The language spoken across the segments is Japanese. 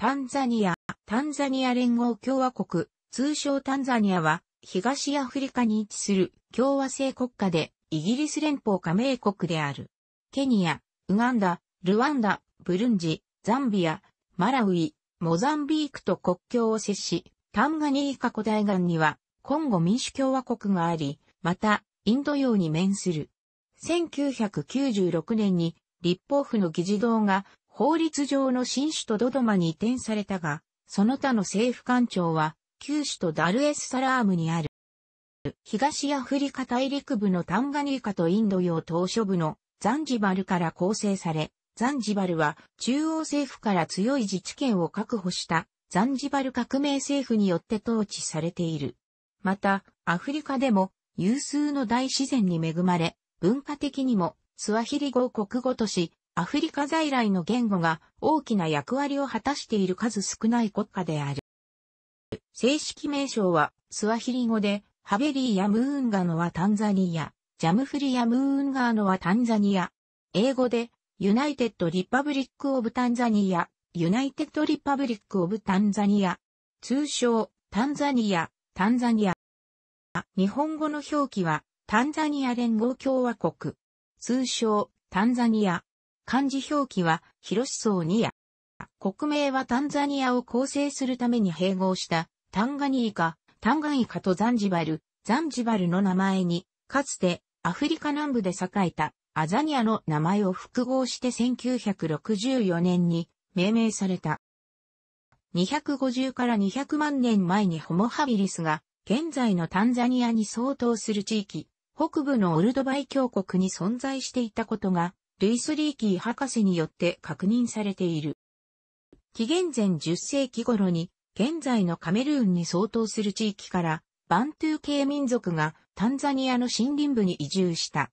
タンザニア、タンザニア連合共和国、通称タンザニアは、東アフリカに位置する共和制国家で、イギリス連邦加盟国である。ケニア、ウガンダ、ルワンダ、ブルンジ、ザンビア、マラウイ、モザンビークと国境を接し、タンガニーカ古代岸には、コンゴ民主共和国があり、また、インド洋に面する。1996年に、立法府の議事堂が法律上の新首都ドドマに移転されたが、その他の政府官庁は、旧首都ダルエスサラームにある。東アフリカ大陸部のタンガニーカとインド洋島諸部のザンジバルから構成され、ザンジバルは中央政府から強い自治権を確保したザンジバル革命政府によって統治されている。また、アフリカでも有数の大自然に恵まれ、文化的にもスワヒリ語国語とし、アフリカ在来の言語が大きな役割を果たしている数少ない国家である。正式名称はスワヒリ語で、ハベリーやムーンガノはタンザニア、ジャムフリやムーンガーノはタンザニア。英語で、ユナイテッド・リパブリック・オブ・タンザニア、ユナイテッド・リパブリック・オブ・タンザニア。通称、タンザニア、タンザニア。日本語の表記は、タンザニア連合共和国。通称、タンザニア。漢字表記は、広しそうにや。国名はタンザニアを構成するために併合した、タンガニーカ、タンガイカとザンジバル、ザンジバルの名前に、かつてアフリカ南部で栄えたアザニアの名前を複合して1964年に命名された。250から200万年前にホモハビリスが現在のタンザニアに相当する地域、北部のオルドバイ峡谷に存在していたことがルイス・リーキー博士によって確認されている。紀元前10世紀頃に、現在のカメルーンに相当する地域から、バントゥー系民族がタンザニアの森林部に移住した。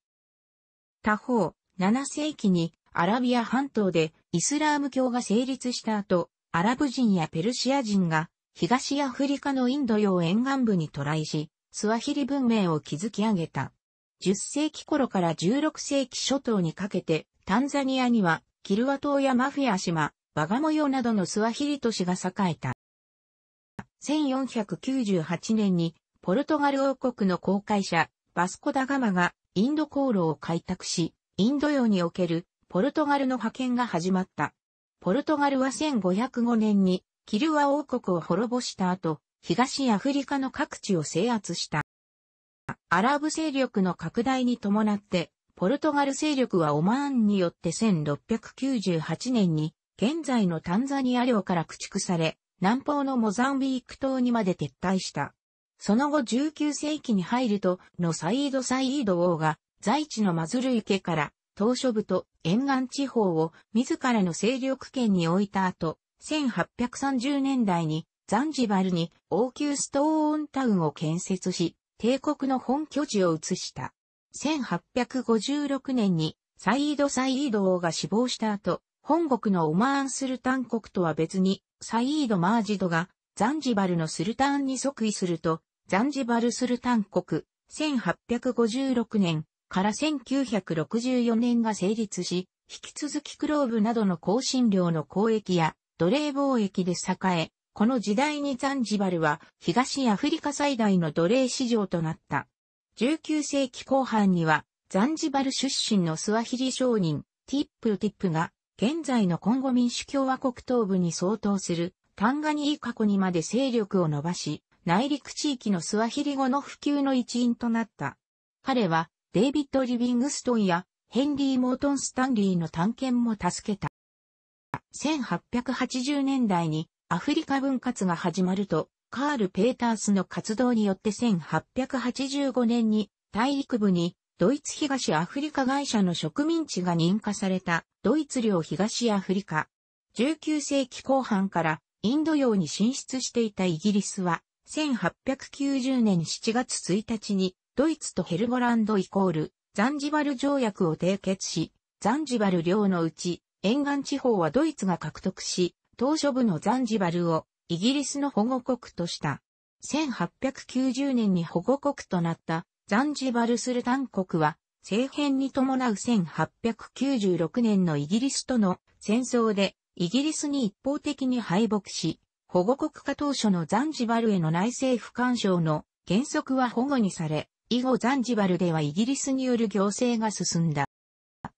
他方、7世紀にアラビア半島でイスラーム教が成立した後、アラブ人やペルシア人が東アフリカのインド洋沿岸部に渡来し、スワヒリ文明を築き上げた。10世紀頃から16世紀初頭にかけて、タンザニアには、キルワ島やマフィア島、バガモヨなどのスワヒリ都市が栄えた。1498年に、ポルトガル王国の航海者、バスコダガマが、インド航路を開拓し、インド洋における、ポルトガルの派遣が始まった。ポルトガルは1505年に、キルワ王国を滅ぼした後、東アフリカの各地を制圧した。アラブ勢力の拡大に伴って、ポルトガル勢力はオマーンによって1698年に、現在のタンザニア領から駆逐され、南方のモザンビーク島にまで撤退した。その後19世紀に入ると、のサイード・サイード王が、在地のマズル池から、島諸部と沿岸地方を自らの勢力圏に置いた後、1830年代にザンジバルに王宮ストーンタウンを建設し、帝国の本拠地を移した。1856年にサイード・サイード王が死亡した後、本国のオマーンスルタン国とは別に、サイード・マージドがザンジバルのスルタンに即位すると、ザンジバルスルタン国、1856年から1964年が成立し、引き続きクローブなどの香辛料の交易や奴隷貿易で栄え、この時代にザンジバルは東アフリカ最大の奴隷市場となった。19世紀後半にはザンジバル出身のスワヒリ商人ティップティップが現在のコンゴ民主共和国東部に相当するタンガニーカ去にまで勢力を伸ばし内陸地域のスワヒリ語の普及の一員となった。彼はデイビッド・リビングストンやヘンリー・モートン・スタンリーの探検も助けた。1880年代にアフリカ分割が始まると、カール・ペータースの活動によって1885年に大陸部にドイツ東アフリカ会社の植民地が認可されたドイツ領東アフリカ。19世紀後半からインド洋に進出していたイギリスは1890年7月1日にドイツとヘルゴランドイコールザンジバル条約を締結し、ザンジバル領のうち沿岸地方はドイツが獲得し、島初部のザンジバルをイギリスの保護国とした。1890年に保護国となったザンジバルスルタン国は政変に伴う1896年のイギリスとの戦争でイギリスに一方的に敗北し、保護国化当初のザンジバルへの内政不干渉の原則は保護にされ、以後ザンジバルではイギリスによる行政が進んだ。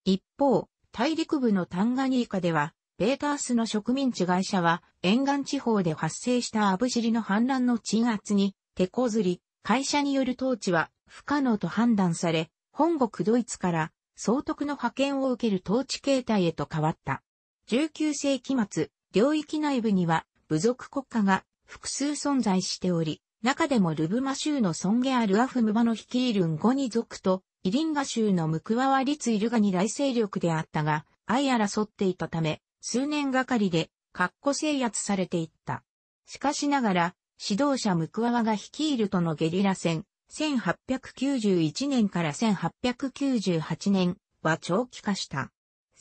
一方、大陸部のタンガニーカではペータースの植民地会社は、沿岸地方で発生したアブシリの反乱の鎮圧に、手こずり、会社による統治は不可能と判断され、本国ドイツから総督の派遣を受ける統治形態へと変わった。19世紀末、領域内部には部族国家が複数存在しており、中でもルブマ州の尊厳あるアフムバの率いるンゴニ族と、イリンガ州のムクワワリツイルガに大勢力であったが、相争っていたため、数年がかりで、格好制圧されていった。しかしながら、指導者ムクワワが率いるとのゲリラ戦、1891年から1898年は長期化した。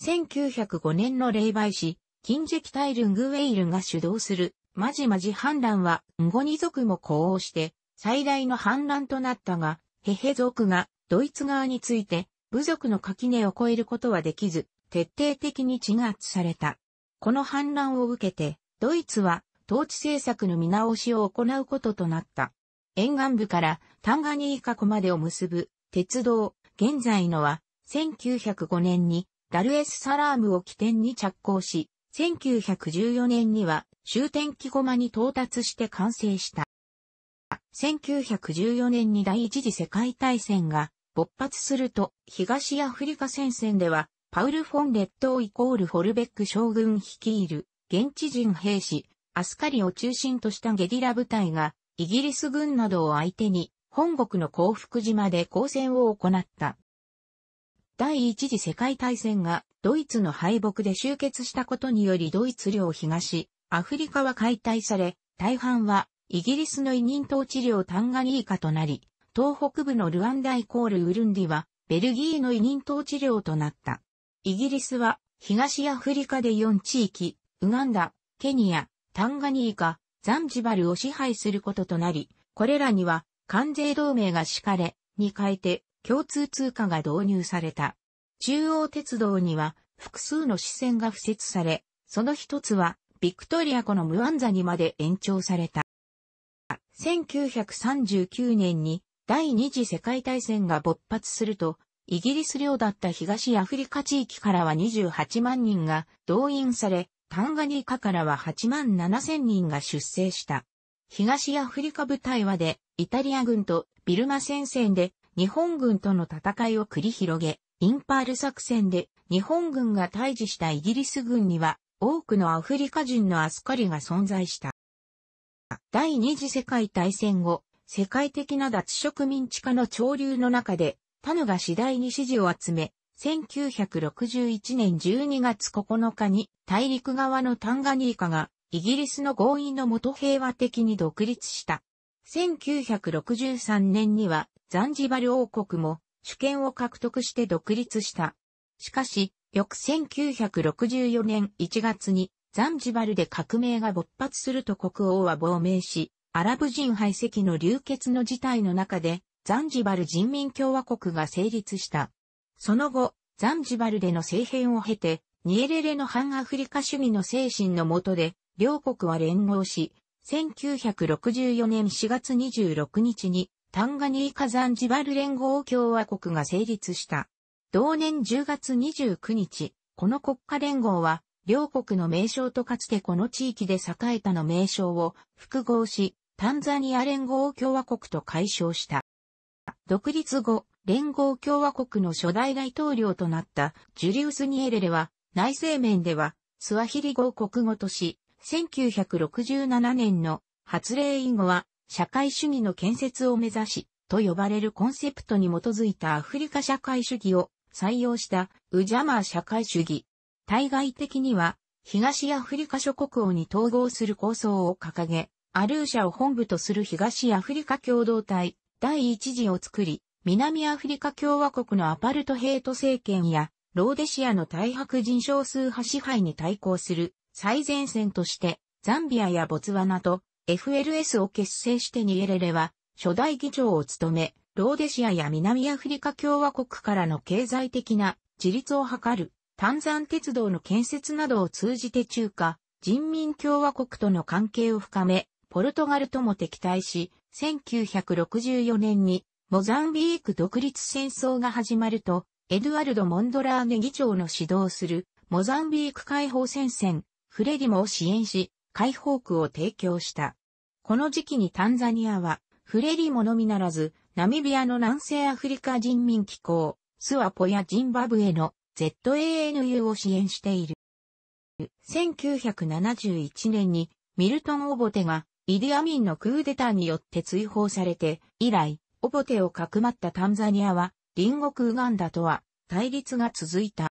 1905年の霊媒師、金石タイルングウェイルが主導する、まじまじ反乱は、ンゴニ族も呼応して、最大の反乱となったが、ヘヘ族が、ドイツ側について、部族の垣根を越えることはできず、徹底的に鎮圧された。この反乱を受けて、ドイツは統治政策の見直しを行うこととなった。沿岸部からタンガニーカ湖までを結ぶ鉄道、現在のは1905年にダルエスサラームを起点に着工し、1914年には終点木駒に到達して完成した。1914年に第一次世界大戦が勃発すると東アフリカ戦線ではパウル・フォン列島イコールォルベック将軍率いる現地人兵士、アスカリを中心としたゲリラ部隊が、イギリス軍などを相手に、本国の幸福島で抗戦を行った。第一次世界大戦がドイツの敗北で終結したことによりドイツ領東、アフリカは解体され、大半はイギリスの委任統治領タンガニーカとなり、東北部のルワンダイコールウルンディはベルギーの委任統治領となった。イギリスは東アフリカで4地域、ウガンダ、ケニア、タンガニーカ、ザンジバルを支配することとなり、これらには関税同盟が敷かれ、に変えて共通通貨が導入された。中央鉄道には複数の支線が付設され、その一つはビクトリア湖のムアンザにまで延長された。1939年に第二次世界大戦が勃発すると、イギリス領だった東アフリカ地域からは28万人が動員され、タンガニーカからは8万7千人が出征した。東アフリカ部隊はで、イタリア軍とビルマ戦線で日本軍との戦いを繰り広げ、インパール作戦で日本軍が退治したイギリス軍には多くのアフリカ人のアスカリが存在した。第二次世界大戦後、世界的な脱植民地化の潮流の中でパヌが次第に支持を集め、1961年12月9日に大陸側のタンガニーカがイギリスの合意のもと平和的に独立した。1963年にはザンジバル王国も主権を獲得して独立した。しかし、翌1964年1月にザンジバルで革命が勃発すると国王は亡命し、アラブ人排斥の流血の事態の中でザンジバル人民共和国が成立した。その後、ザンジバルでの政変を経て、ニエレレの反アフリカ主義の精神の下で、両国は連合し、1964年4月26日に、タンガニーカザンジバル連合共和国が成立した。同年10月29日、この国家連合は、両国の名称とかつてこの地域で栄えたの名称を複合し、タンザニア連合共和国と解消した。独立後、連合共和国の初代大統領となったジュリウス・ニエレレは、内政面では、スワヒリ語を国語とし、1967年の発令以後は、社会主義の建設を目指し、と呼ばれるコンセプトに基づいたアフリカ社会主義を採用したウジャマー社会主義。対外的には東アフリカ諸国王に統合する構想を掲げ、アルーシャを本部とする東アフリカ共同体第一次を作り、南アフリカ共和国のアパルトヘイト政権や、ローデシアの大白人少数派支配に対抗する最前線として、ザンビアやボツワナと FLS を結成してニエレレは、初代議長を務め、ローデシアや南アフリカ共和国からの経済的な自立を図る、炭山鉄道の建設などを通じて中華、人民共和国との関係を深め、ポルトガルとも敵対し、1964年にモザンビーク独立戦争が始まると、エドゥアルド・モンドラーネ議長の指導するモザンビーク解放戦線、フレリモを支援し、解放区を提供した。この時期にタンザニアは、フレリモのみならず、ナミビアの南西アフリカ人民機構、スワポやジンバブエの ZANU を支援している。1971年にミルトン・オボテがイディアミンのクーデターによって追放されて、以来、オボテをかくまったタンザニアは、隣国ウガンダとは対立が続いた。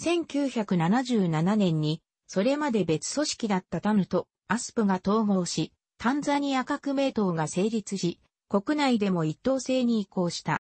1977年に、それまで別組織だったタヌとアスプが統合し、タンザニア革命党が成立し、国内でも一党制に移行した。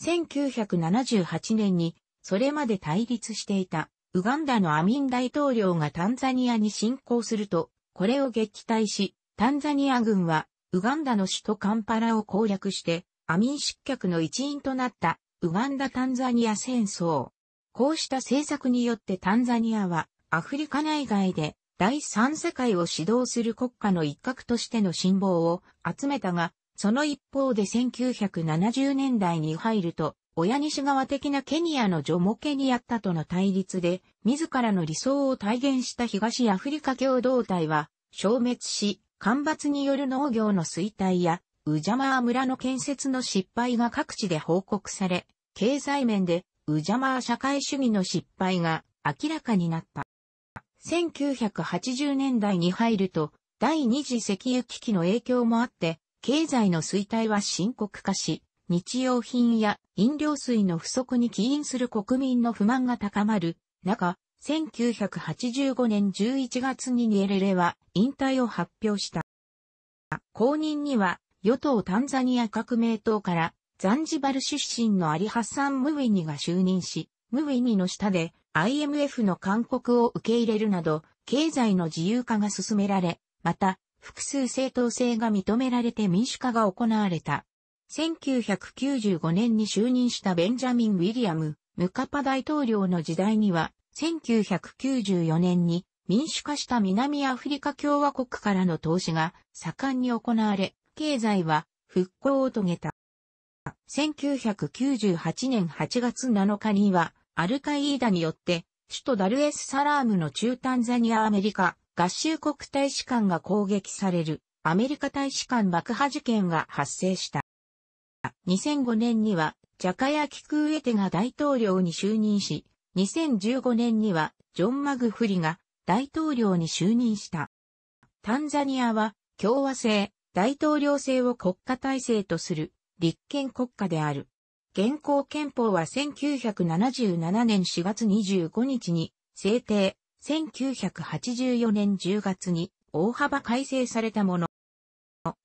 1978年に、それまで対立していた、ウガンダのアミン大統領がタンザニアに侵攻すると、これを撃退し、タンザニア軍は、ウガンダの首都カンパラを攻略して、アミン失脚の一員となった、ウガンダ・タンザニア戦争。こうした政策によってタンザニアは、アフリカ内外で、第三世界を指導する国家の一角としての信望を集めたが、その一方で1970年代に入ると、親西側的なケニアのジョモケニアたとの対立で、自らの理想を体現した東アフリカ共同体は、消滅し、干ばつによる農業の衰退や、ウジャマー村の建設の失敗が各地で報告され、経済面でウジャマー社会主義の失敗が明らかになった。1980年代に入ると、第二次石油危機の影響もあって、経済の衰退は深刻化し、日用品や飲料水の不足に起因する国民の不満が高まる中、1985年11月にニエレレは引退を発表した。後任には、与党タンザニア革命党からザンジバル出身のアリ・ハッサン・ムウェニが就任し、ムウェニの下で IMF の勧告を受け入れるなど、経済の自由化が進められ、また、複数正当性が認められて民主化が行われた。1995年に就任したベンジャミン・ウィリアム・ムカパ大統領の時代には、1994年に民主化した南アフリカ共和国からの投資が盛んに行われ、経済は復興を遂げた。1998年8月7日には、アルカイーダによって、首都ダルエスサラームの中タンザニアアメリカ合衆国大使館が攻撃されるアメリカ大使館爆破事件が発生した。2005年には、ジャカヤ・キクウエテが大統領に就任し、2015年には、ジョン・マグフリが大統領に就任した。タンザニアは、共和制、大統領制を国家体制とする、立憲国家である。現行憲法は1977年4月25日に制定、1984年10月に大幅改正されたもの。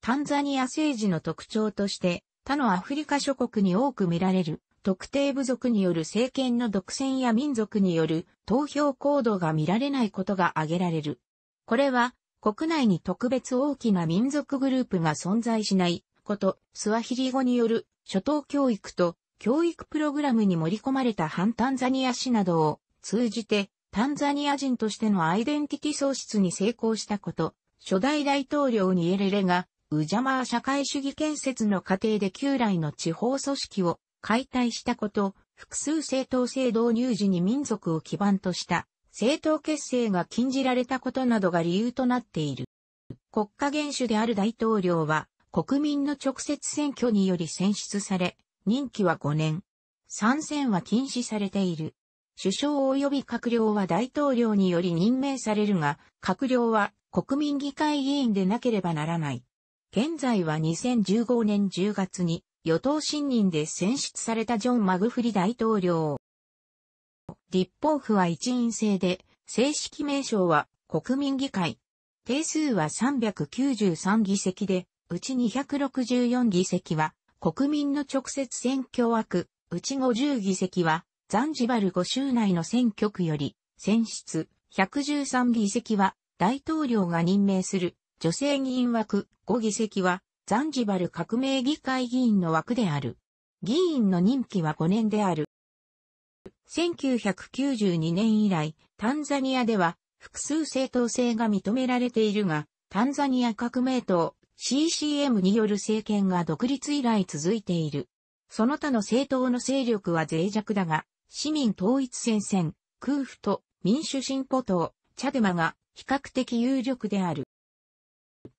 タンザニア政治の特徴として、他のアフリカ諸国に多く見られる、特定部族による政権の独占や民族による投票行動が見られないことが挙げられる。これは、国内に特別大きな民族グループが存在しないこと、スワヒリ語による初等教育と教育プログラムに盛り込まれた反タンザニア市などを通じてタンザニア人としてのアイデンティティ喪失に成功したこと、初代大統領にエレレがウジャマー社会主義建設の過程で旧来の地方組織を解体したこと、複数政党制導入時に民族を基盤とした政党結成が禁じられたことなどが理由となっている。国家元首である大統領は国民の直接選挙により選出され、任期は5年。参戦は禁止されている。首相及び閣僚は大統領により任命されるが、閣僚は国民議会議員でなければならない。現在は2015年10月に与党信任で選出されたジョン・マグフリ大統領。立法府は一員制で、正式名称は国民議会。定数は393議席で、うち264議席は国民の直接選挙枠、うち50議席はザンジバル5州内の選挙区より選出、113議席は大統領が任命する女性議員枠5議席はザンジバル革命議会議員の枠である。議員の任期は5年である。1992年以来、タンザニアでは複数政党制が認められているが、タンザニア革命党 CCM による政権が独立以来続いている。その他の政党の勢力は脆弱だが、市民統一戦線、空腹と民主進歩党、チャデマが比較的有力である。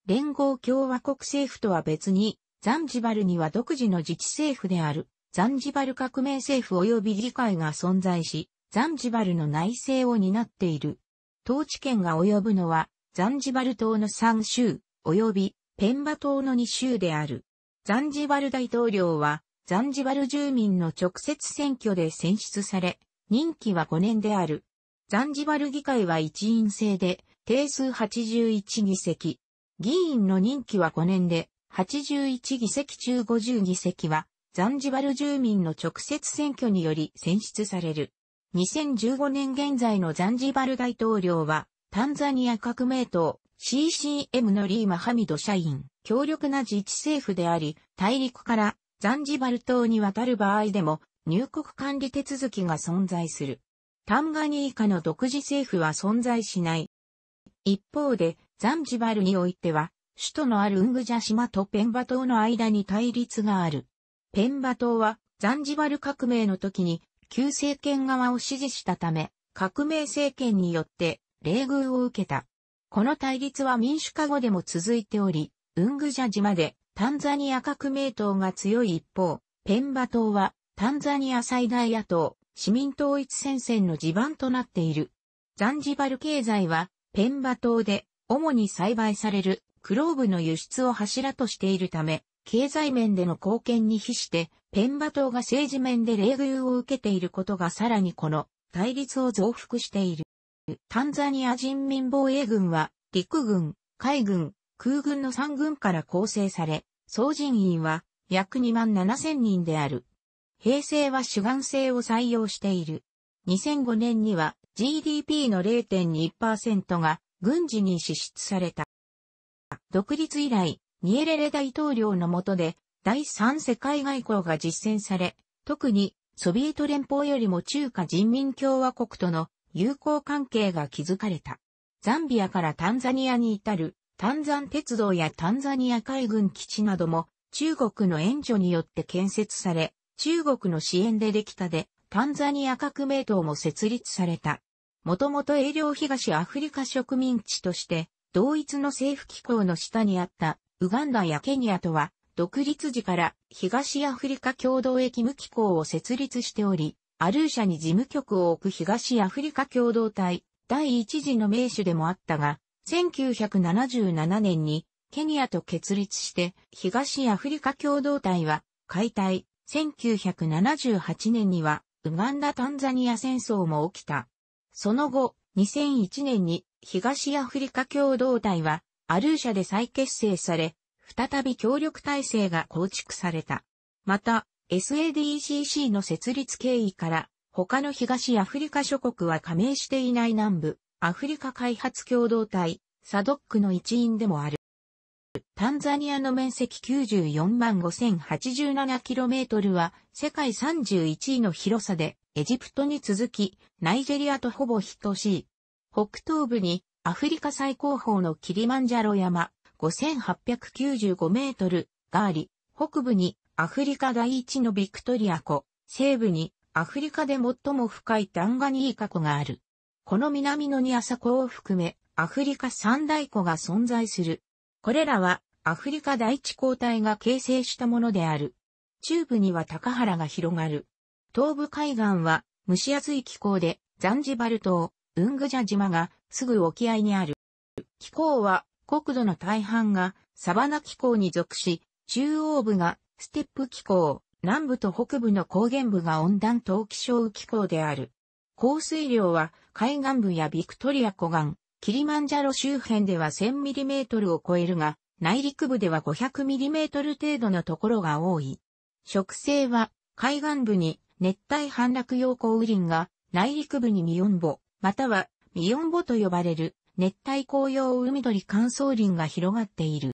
連合共和国政府とは別に、ザンジバルには独自の自治政府である、ザンジバル革命政府及び議会が存在し、ザンジバルの内政を担っている。統治権が及ぶのは、ザンジバル島の3州、及びペンバ島の2州である。ザンジバル大統領は、ザンジバル住民の直接選挙で選出され、任期は5年である。ザンジバル議会は一員制で、定数81議席、議員の任期は5年で、81議席中50議席は、ザンジバル住民の直接選挙により選出される。2015年現在のザンジバル大統領は、タンザニア革命党 CCM のリーマ・ハミド社員、強力な自治政府であり、大陸からザンジバル島に渡る場合でも入国管理手続きが存在する。タンガニーカの独自政府は存在しない。一方で、ザンジバルにおいては、首都のあるウングジャ島とペンバ島の間に対立がある。ペンバ島は、ザンジバル革命の時に、旧政権側を支持したため、革命政権によって、冷遇を受けた。この対立は民主化後でも続いており、ウングジャ島でタンザニア革命党が強い一方、ペンバ島はタンザニア最大野党、市民統一戦線の地盤となっている。ザンジバル経済はペンバ島で主に栽培されるクローブの輸出を柱としているため、経済面での貢献に比して、ペンバ島が政治面で冷遇を受けていることがさらにこの対立を増幅している。タンザニア人民防衛軍は、陸軍、海軍、空軍の3軍から構成され、総人員は約2万7千人である。平成は主眼性を採用している。2005年には GDP の0.2%が軍事に支出された。独立以来、ニエレレ大統領の下で、第三世界外交が実践され、特にソビエト連邦よりも中華人民共和国との友好関係が築かれた。ザンビアからタンザニアに至るタンザン鉄道やタンザニア海軍基地なども中国の援助によって建設され、中国の支援でできたで、タンザニア革命党も設立された。もともと英領東アフリカ植民地として、同一の政府機構の下にあったウガンダやケニアとは、独立時から東アフリカ共同駅務機構を設立しており、アルーシャに事務局を置く東アフリカ共同体第一次の名手でもあったが、1977年にケニアと決立して東アフリカ共同体は解体、1978年にはウガンダ・タンザニア戦争も起きた。その後、2001年に東アフリカ共同体はアルーシャで再結成され、再び協力体制が構築された。また、SADCC の設立経緯から他の東アフリカ諸国は加盟していない南部アフリカ開発共同体サドックの一員でもある。タンザニアの面積94万 5087km は世界31位の広さでエジプトに続き、ナイジェリアとほぼ等しい。北東部にアフリカ最高峰のキリマンジャロ山5895メートルがあり、北部にアフリカ第一のビクトリア湖、西部にアフリカで最も深いダンガニーカ湖がある。この南のニアサ湖を含め、アフリカ三大湖が存在する。これらは、アフリカ第一交代が形成したものである。中部には高原が広がる。東部海岸は蒸し暑い気候で、ザンジバル島、ウングジャ島がすぐ沖合にある。気候は国土の大半がサバナ気候に属し、中央部がステップ気候、南部と北部の高原部が温暖冬気象気候である。降水量は海岸部やビクトリア湖岸、キリマンジャロ周辺では1 0 0 0ミリメートルを超えるが、内陸部では5 0 0ミリメートル程度のところが多い。植生は海岸部に熱帯反落陽光雨林が内陸部にミヨンボ、またはミヨンボと呼ばれる熱帯紅葉海鳥乾燥林が広がっている。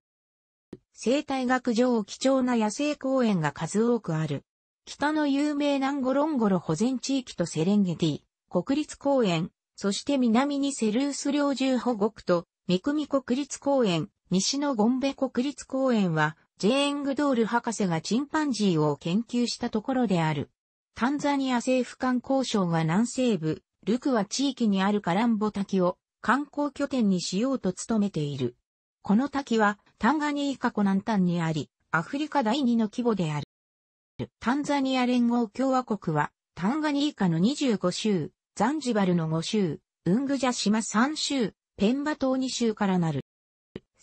生態学上貴重な野生公園が数多くある。北の有名南ンゴロンゴロ保全地域とセレンゲティ、国立公園、そして南にセルース領住保護区と、三組国立公園、西のゴンベ国立公園は、ジェーングドール博士がチンパンジーを研究したところである。タンザニア政府観光省が南西部、ルクワ地域にあるカランボ滝を観光拠点にしようと努めている。この滝はタンガニーカ湖南端にあり、アフリカ第二の規模である。タンザニア連合共和国は、タンガニーカの25州、ザンジバルの5州、ウングジャ島3州、ペンバ島2州からなる。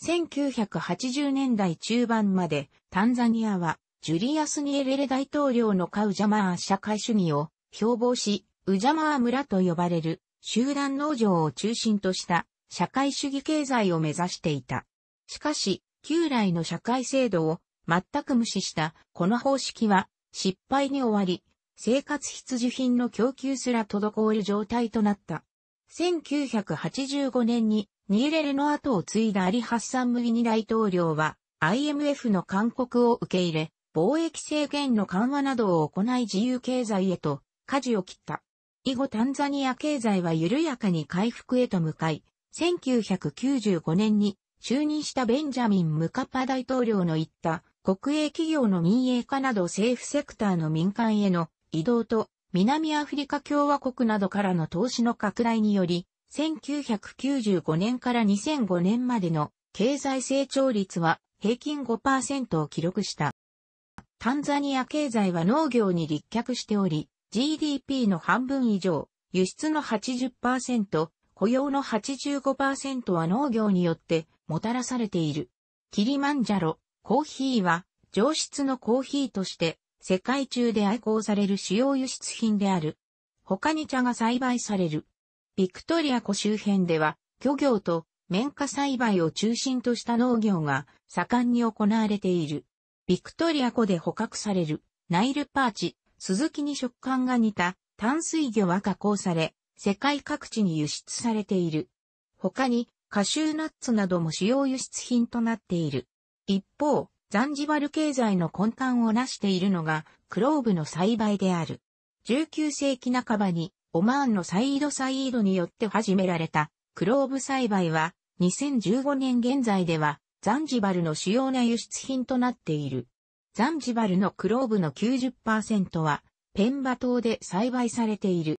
1980年代中盤までタンザニアはジュリアス・ニエレレ大統領のカウジャマー社会主義を標榜し、ウジャマー村と呼ばれる集団農場を中心とした社会主義経済を目指していた。しかし、旧来の社会制度を全く無視したこの方式は失敗に終わり、生活必需品の供給すら滞る状態となった。1985年にニエレレの後を継いだアリ・ハッサン・ムギニ大統領は IMF の勧告を受け入れ、貿易制限の緩和などを行い自由経済へと舵を切った。以後タンザニア経済は緩やかに回復へと向かい、1995年に就任したベンジャミン・ムカパ大統領の言った国営企業の民営化など政府セクターの民間への移動と南アフリカ共和国などからの投資の拡大により、1995年から2005年までの経済成長率は平均5%を記録した。タンザニア経済は農業に立脚しており、GDP の半分以上、輸出の80%、雇用の85%は農業によってもたらされている。キリマンジャロ、コーヒーは上質のコーヒーとして世界中で愛好される主要輸出品である。他に茶が栽培される。ビクトリア湖周辺では漁業と綿花栽培を中心とした農業が盛んに行われている。ビクトリア湖で捕獲される、ナイルパーチ、スズキに食感が似た淡水魚は加工され、世界各地に輸出されている。他に、カシューナッツなども主要輸出品となっている。一方、ザンジバル経済の根幹を成しているのが、クローブの栽培である。19世紀半ばに、オマーンのサイード・サイードによって始められた、クローブ栽培は、2015年現在では、ザンジバルの主要な輸出品となっている。ザンジバルのクローブの90%はペンバ島で栽培されている。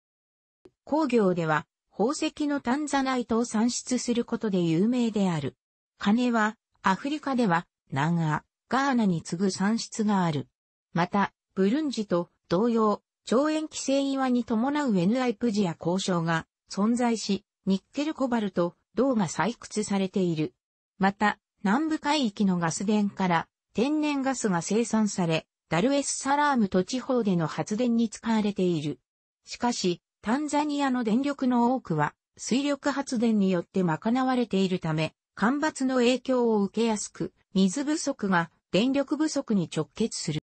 工業では宝石のタンザナイトを産出することで有名である。金はアフリカでは南ア、ガーナに次ぐ産出がある。また、ブルンジと同様、超炎規制岩に伴う n イプジア交渉が存在し、ニッケルコバルト、銅が採掘されている。また、南部海域のガス田から天然ガスが生産され、ダルエスサラームと地方での発電に使われている。しかし、タンザニアの電力の多くは水力発電によって賄われているため、干ばつの影響を受けやすく、水不足が電力不足に直結する。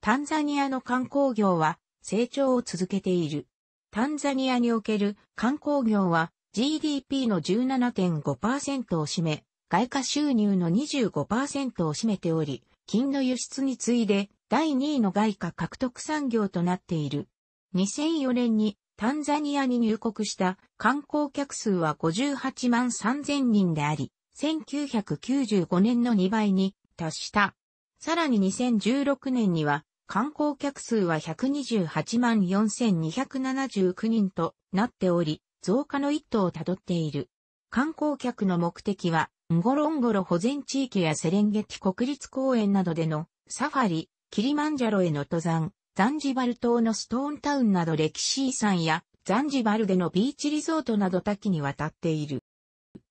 タンザニアの観光業は成長を続けている。タンザニアにおける観光業は GDP の17.5%を占め、外貨収入の25%を占めており、金の輸出に次いで第2位の外貨獲得産業となっている。2004年にタンザニアに入国した観光客数は58万3000人であり、1995年の2倍に達した。さらに2016年には観光客数は128万4279人となっており、増加の一途をたどっている。観光客の目的はンゴロンゴロ保全地域やセレンゲティ国立公園などでのサファリ、キリマンジャロへの登山、ザンジバル島のストーンタウンなど歴史遺産やザンジバルでのビーチリゾートなど多岐にわたっている。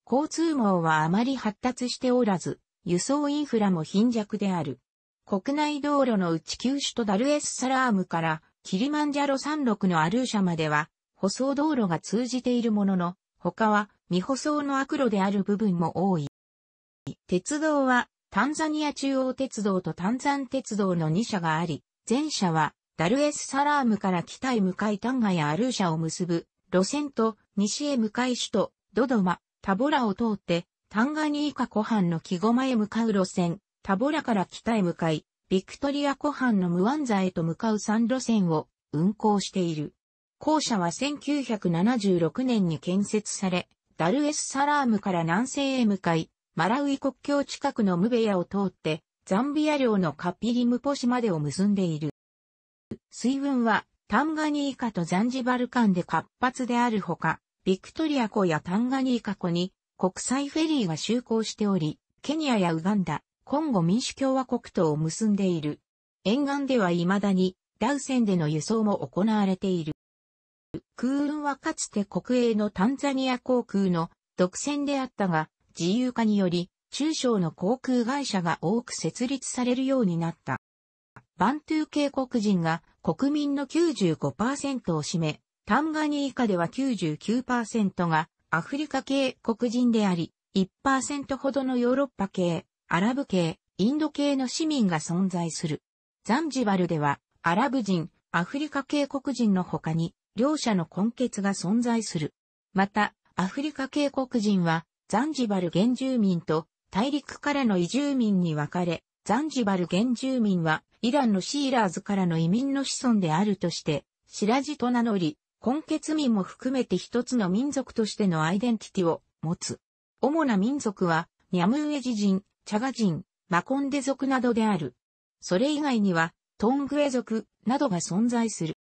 交通網はあまり発達しておらず、輸送インフラも貧弱である。国内道路のうち旧首都ダルエスサラームからキリマンジャロ山麓のアルーシャまでは、舗装道路が通じているものの、他は未舗装の悪路である部分も多い。鉄道はタンザニア中央鉄道とタンザン鉄道の2社があり、前者はダルエスサラームから北へ向かいタンガやアルーシャを結ぶ路線と西へ向かい首都ドドマ、タボラを通ってタンガニーカ湖畔の木駒へ向かう路線、タボラから北へ向かい、ビクトリア湖畔のムワンザへと向かう3路線を運行している。校舎は1976年に建設され、ダルエスサラームから南西へ向かい、マラウイ国境近くのムベヤを通って、ザンビア領のカピリムポ市までを結んでいる。水運は、タンガニーカとザンジバル間で活発であるほか、ビクトリア湖やタンガニーカ湖に国際フェリーが就航しており、ケニアやウガンダ、コンゴ民主共和国とを結んでいる。沿岸では未だに、ダウセンでの輸送も行われている。空運はかつて国営のタンザニア航空の独占であったが、自由化により、中小の航空会社が多く設立されるようになった。バントゥー系黒人が国民の95%を占め、タンガニー以下では99%がアフリカ系黒人であり、1%ほどのヨーロッパ系、アラブ系、インド系の市民が存在する。ザンジバルでは、アラブ人、アフリカ系黒人の他に、両者の根血が存在する。また、アフリカ系黒人は、ザンジバル原住民と大陸からの移住民に分かれ、ザンジバル原住民はイランのシーラーズからの移民の子孫であるとして、シラジと名乗り、根血民も含めて一つの民族としてのアイデンティティを持つ。主な民族は、ニャムウエジ人、チャガ人、マコンデ族などである。それ以外には、トングエ族などが存在する。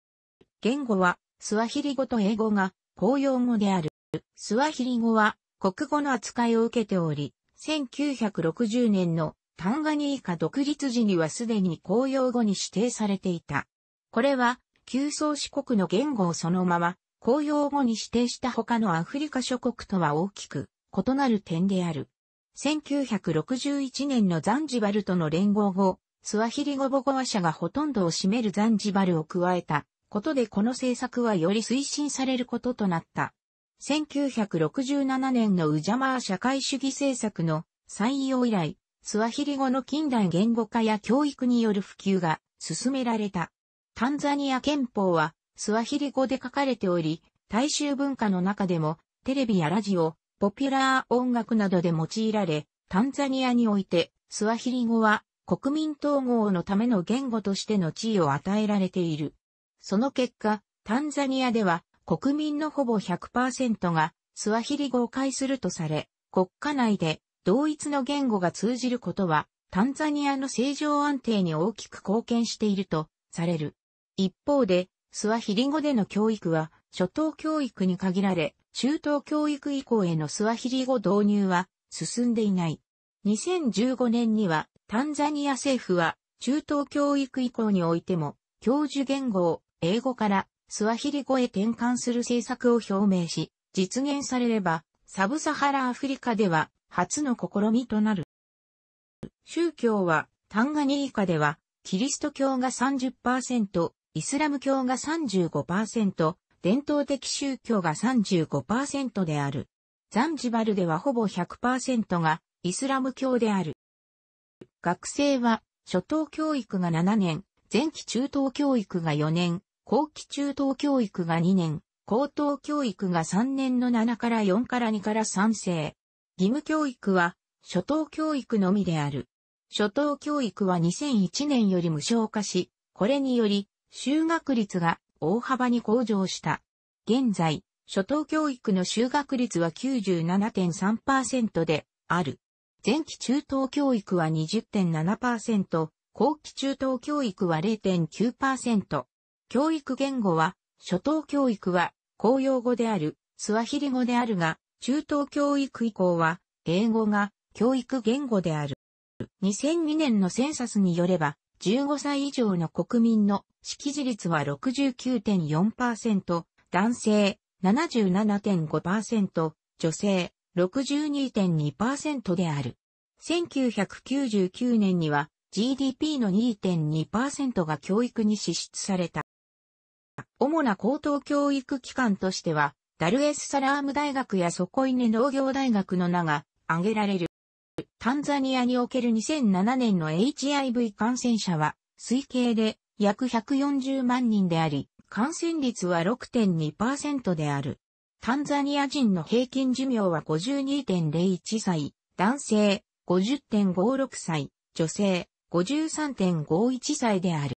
言語は、スワヒリ語と英語が公用語である。スワヒリ語は国語の扱いを受けており、1960年のタンガニーカ独立時にはすでに公用語に指定されていた。これは、旧宗四国の言語をそのまま公用語に指定した他のアフリカ諸国とは大きく異なる点である。1961年のザンジバルとの連合後、スワヒリ語母語話者がほとんどを占めるザンジバルを加えたことでこの政策はより推進されることとなった。1967年のウジャマー社会主義政策の採用以来、スワヒリ語の近代言語化や教育による普及が進められた。タンザニア憲法はスワヒリ語で書かれており、大衆文化の中でもテレビやラジオ、ポピュラー音楽などで用いられ、タンザニアにおいてスワヒリ語は国民統合のための言語としての地位を与えられている。その結果、タンザニアでは国民のほぼ100%がスワヒリ語を介するとされ、国家内で同一の言語が通じることは、タンザニアの正常安定に大きく貢献しているとされる。一方で、スワヒリ語での教育は、初等教育に限られ、中等教育以降へのスワヒリ語導入は進んでいない。2015年には、タンザニア政府は、中等教育以降においても、教授言語を英語からスワヒリ語へ転換する政策を表明し、実現されれば、サブサハラアフリカでは初の試みとなる。宗教は、タンガニーカでは、キリスト教が30%、イスラム教が35%、伝統的宗教が35%である。ザンジバルではほぼ100%がイスラム教である。学生は初等教育が7年、前期中等教育が4年、後期中等教育が2年、高等教育が3年の7から4から2から3世。義務教育は、初等教育のみである。初等教育は2001年より無償化し、これにより、就学率が大幅に向上した。現在、初等教育の就学率は97.3%である。前期中等教育は20.7%、後期中等教育は0.9%。教育言語は、初等教育は、公用語である、スワヒリ語であるが、中等教育以降は、英語が教育言語である。2002年のセンサスによれば、15歳以上の国民の識字率は69.4%、男性77.5%、女性62.2%である。1999年には GDP の2.2%が教育に支出された。主な高等教育機関としては、ダルエスサラーム大学やソコイネ農業大学の名が挙げられる。タンザニアにおける2007年の HIV 感染者は、推計で約140万人であり、感染率は6.2%である。タンザニア人の平均寿命は52.01歳、男性50.56歳、女性53.51歳である。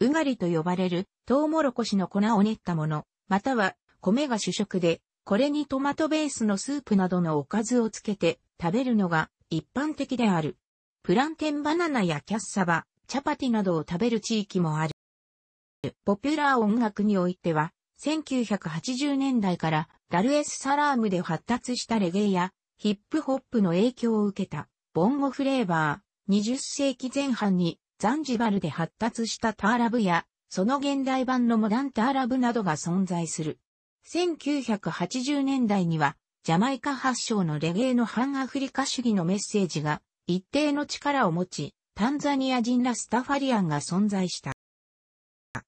うがりと呼ばれるトウモロコシの粉を練ったもの、または米が主食で、これにトマトベースのスープなどのおかずをつけて食べるのが一般的である。プランテンバナナやキャッサバ、チャパティなどを食べる地域もある。ポピュラー音楽においては、1980年代からダルエスサラームで発達したレゲエやヒップホップの影響を受けたボンゴフレーバー、20世紀前半にザンジバルで発達したターラブや、その現代版のモダンターラブなどが存在する。1980年代には、ジャマイカ発祥のレゲエの反アフリカ主義のメッセージが一定の力を持ち、タンザニア人ラスタファリアンが存在した。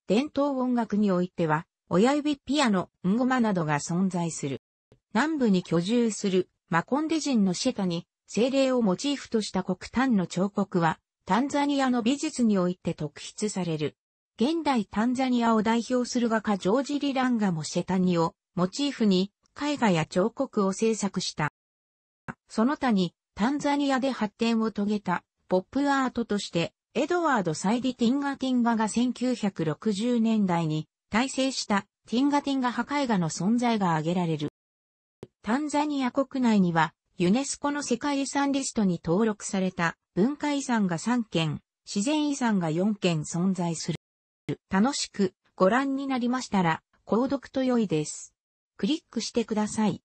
伝統音楽においては、親指ピアノ、ンゴマなどが存在する。南部に居住するマコンデ人のシェタに、精霊をモチーフとした黒炭の彫刻は、タンザニアの美術において特筆される。現代タンザニアを代表する画家ジョージ・リランガもシェタニをモチーフに絵画や彫刻を制作した。その他にタンザニアで発展を遂げたポップアートとしてエドワード・サイディ・ティンガ・ティンガが1960年代に大成したティンガ・ティンガ破壊画の存在が挙げられる。タンザニア国内にはユネスコの世界遺産リストに登録された文化遺産が3件、自然遺産が4件存在する。楽しくご覧になりましたら、購読と良いです。クリックしてください。